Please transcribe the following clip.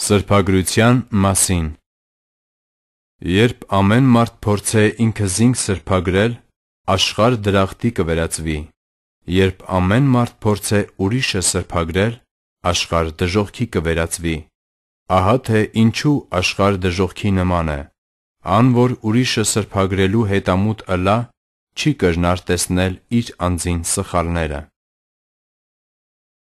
Սրբագրության մասին Երբ ամեն մարդ փորձե ինքը զինք սրբագրել, աշխարհ դրախտի կվերածվի։ Երբ ամեն մարդ փորձե ուրիշը սրբագրել, աշխարհ դժողքի կվերածվի։ Ահա թե ինչու աշխարհ դժողքի նման է։ Ան որ ուրիշը սրբագրելու հետամուտ ըլա, չի կրնար տեսնել իր անձին սխալները։